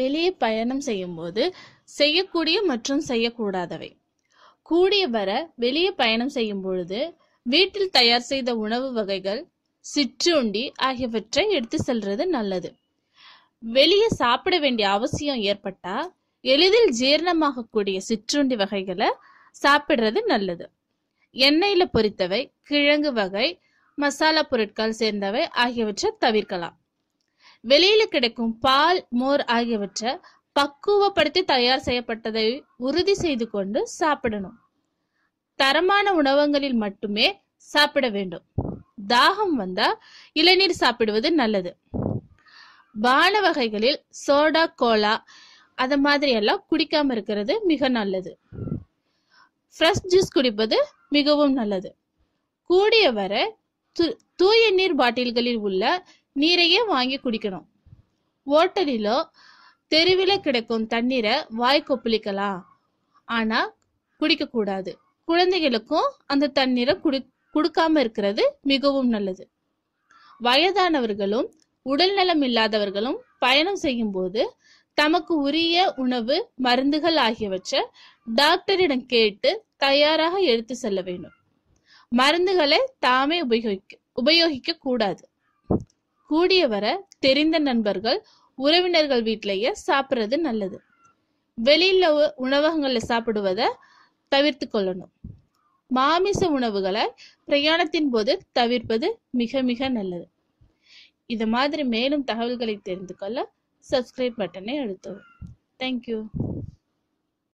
வெளியே பயணம் செய்யும்போது செய்யக்கூடிய மற்றும் செய்யக்கூடாதவை கூடிய வர வெளியே பயணம் செய்யும் பொழுது வீட்டில் தயார் செய்த உணவு வகைகள் சிற்றுண்டி ஆகியவற்றை எடுத்து செல்றது நல்லது வெளியே சாப்பிட வேண்டிய அவசியம் ஏற்பட்டா எளிதில் ஜீரணமாகக்கூடிய சிற்றுண்டி வகைகளை சாப்பிடுறது நல்லது எண்ணெயில பொரித்தவை கிழங்கு வகை மசாலா பொருட்கள் சேர்ந்தவை ஆகியவற்றை தவிர்க்கலாம் வெளியில கிடைக்கும் பால் மோர் ஆகியவற்றை பக்குவப்படுத்தி தயார் செய்யப்பட்டதை உறுதி செய்து கொண்டு சாப்பிடணும் தரமான உணவங்களில் மட்டுமே சாப்பிட வேண்டும் தாகம் வந்தா இளநீர் சாப்பிடுவது நல்லது பான வகைகளில் சோடா கோலா அது மாதிரி எல்லாம் குடிக்காம இருக்கிறது மிக நல்லது ஃப்ரெஷ் ஜூஸ் குடிப்பது மிகவும் நல்லது கூடிய வரை தூய நீர் பாட்டில்களில் உள்ள நீரையே வாங்கி குடிக்கணும் ஓட்டலிலோ தெருவில கிடைக்கும் தண்ணீரை வாய் கொப்பளிக்கலாம் ஆனா குடிக்க கூடாது குழந்தைகளுக்கும் அந்த தண்ணீரை குடி கொடுக்காம இருக்கிறது மிகவும் நல்லது வயதானவர்களும் உடல்நலம் இல்லாதவர்களும் பயணம் செய்யும் போது தமக்கு உரிய உணவு மருந்துகள் ஆகியவற்றை டாக்டரிடம் கேட்டு தயாராக எடுத்து செல்ல வேண்டும் மருந்துகளை தாமே உபயோகிக்க உபயோகிக்க கூடாது கூடிய வர தெரிந்த நண்பர்கள் உறவினர்கள் வீட்டிலேயே சாப்பிட்றது நல்லது வெளியில் உணவகங்களில் சாப்பிடுவதை தவிர்த்து கொள்ளணும் மாமிச உணவுகளை பிரயாணத்தின் போது தவிர்ப்பது மிக மிக நல்லது இது மாதிரி மேலும் தகவல்களை தெரிந்து கொள்ள சப்ஸ்கிரைப் பட்டனை அழுத்தவும் தேங்க்யூ